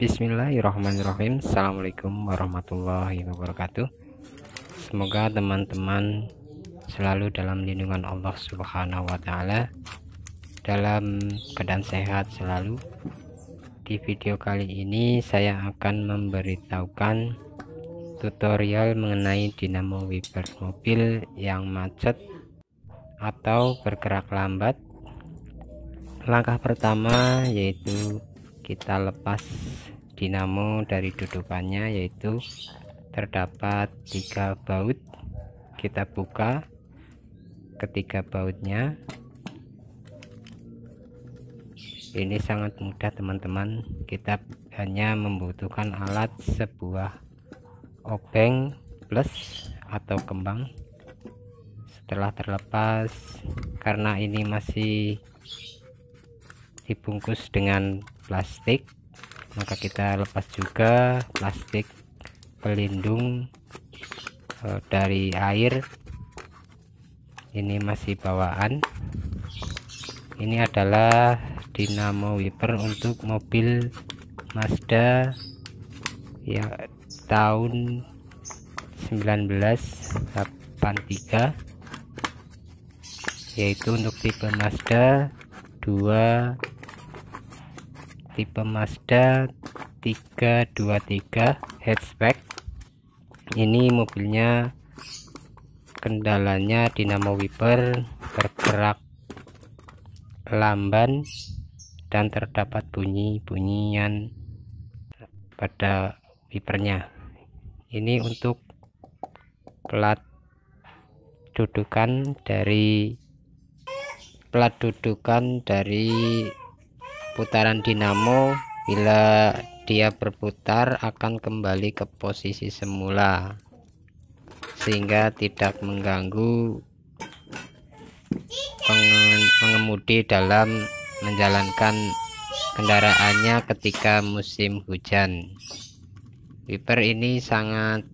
Bismillahirrahmanirrahim Assalamualaikum warahmatullahi wabarakatuh Semoga teman-teman selalu dalam lindungan Allah subhanahu wa ta'ala Dalam keadaan sehat selalu Di video kali ini saya akan memberitahukan tutorial mengenai dinamo wiper mobil yang macet atau bergerak lambat Langkah pertama yaitu kita lepas dinamo dari dudukannya yaitu terdapat tiga baut kita buka ketiga bautnya ini sangat mudah teman-teman kita hanya membutuhkan alat sebuah obeng plus atau kembang setelah terlepas karena ini masih dibungkus dengan plastik maka kita lepas juga plastik pelindung eh, dari air ini masih bawaan ini adalah dinamo wiper untuk mobil Mazda ya tahun 1983 yaitu untuk tipe Mazda 2 tipe Mazda 323 hatchback ini mobilnya kendalanya dinamo wiper bergerak lamban dan terdapat bunyi-bunyian pada wipernya ini untuk plat dudukan dari plat dudukan dari putaran dinamo bila dia berputar akan kembali ke posisi semula sehingga tidak mengganggu pengemudi dalam menjalankan kendaraannya ketika musim hujan wiper ini sangat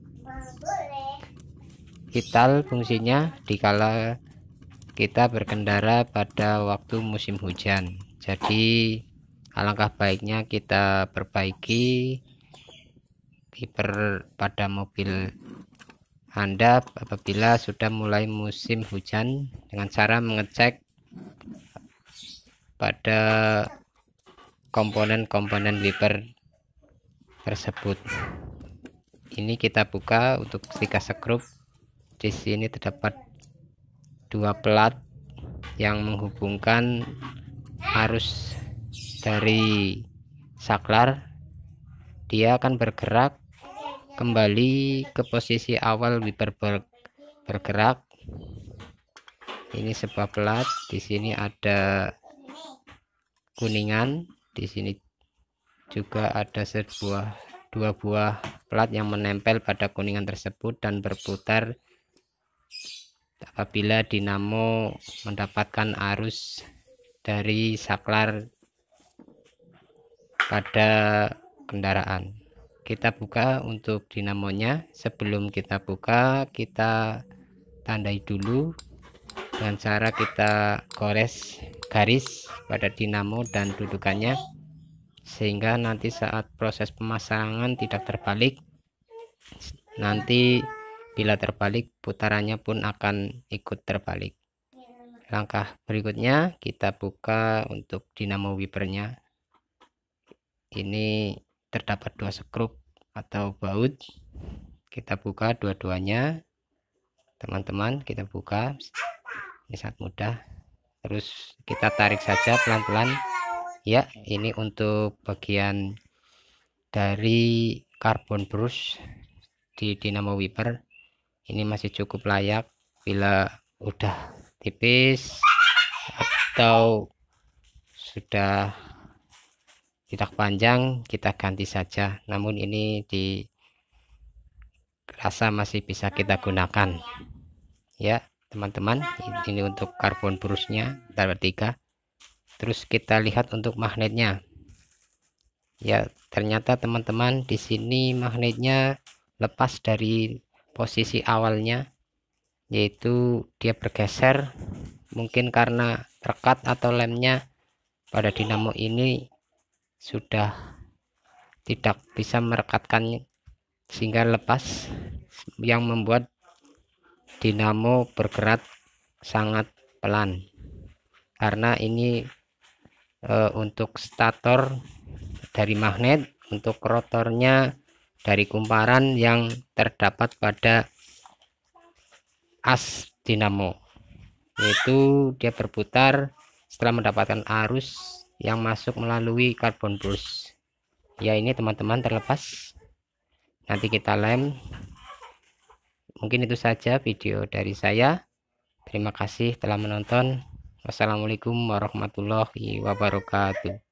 vital fungsinya dikala kita berkendara pada waktu musim hujan jadi alangkah baiknya kita perbaiki wiper pada mobil Anda apabila sudah mulai musim hujan dengan cara mengecek pada komponen-komponen wiper tersebut. Ini kita buka untuk sikat sekrup. Di sini terdapat dua pelat yang menghubungkan arus dari saklar dia akan bergerak kembali ke posisi awal wiper bergerak ini sebuah pelat di sini ada kuningan di sini juga ada sebuah dua buah plat yang menempel pada kuningan tersebut dan berputar apabila dinamo mendapatkan arus dari saklar pada kendaraan kita buka untuk dinamonya sebelum kita buka kita tandai dulu dengan cara kita gores garis pada dinamo dan dudukannya sehingga nanti saat proses pemasangan tidak terbalik nanti bila terbalik putarannya pun akan ikut terbalik langkah berikutnya kita buka untuk dinamo wipernya ini terdapat dua sekrup atau baut kita buka dua-duanya teman-teman kita buka ini sangat mudah terus kita tarik saja pelan-pelan ya ini untuk bagian dari karbon brush di dinamo wiper ini masih cukup layak bila udah tipis atau sudah tidak panjang kita ganti saja namun ini di rasa masih bisa kita gunakan ya teman-teman ini untuk karbon brusnya kita tiga. terus kita lihat untuk magnetnya ya ternyata teman-teman di sini magnetnya lepas dari posisi awalnya yaitu dia bergeser mungkin karena rekat atau lemnya pada dinamo ini sudah tidak bisa merekatkan sehingga lepas yang membuat dinamo bergerak sangat pelan karena ini e, untuk stator dari magnet untuk rotornya dari kumparan yang terdapat pada as dinamo yaitu dia berputar setelah mendapatkan arus yang masuk melalui karbon brush ya ini teman-teman terlepas nanti kita lem mungkin itu saja video dari saya terima kasih telah menonton wassalamualaikum warahmatullahi wabarakatuh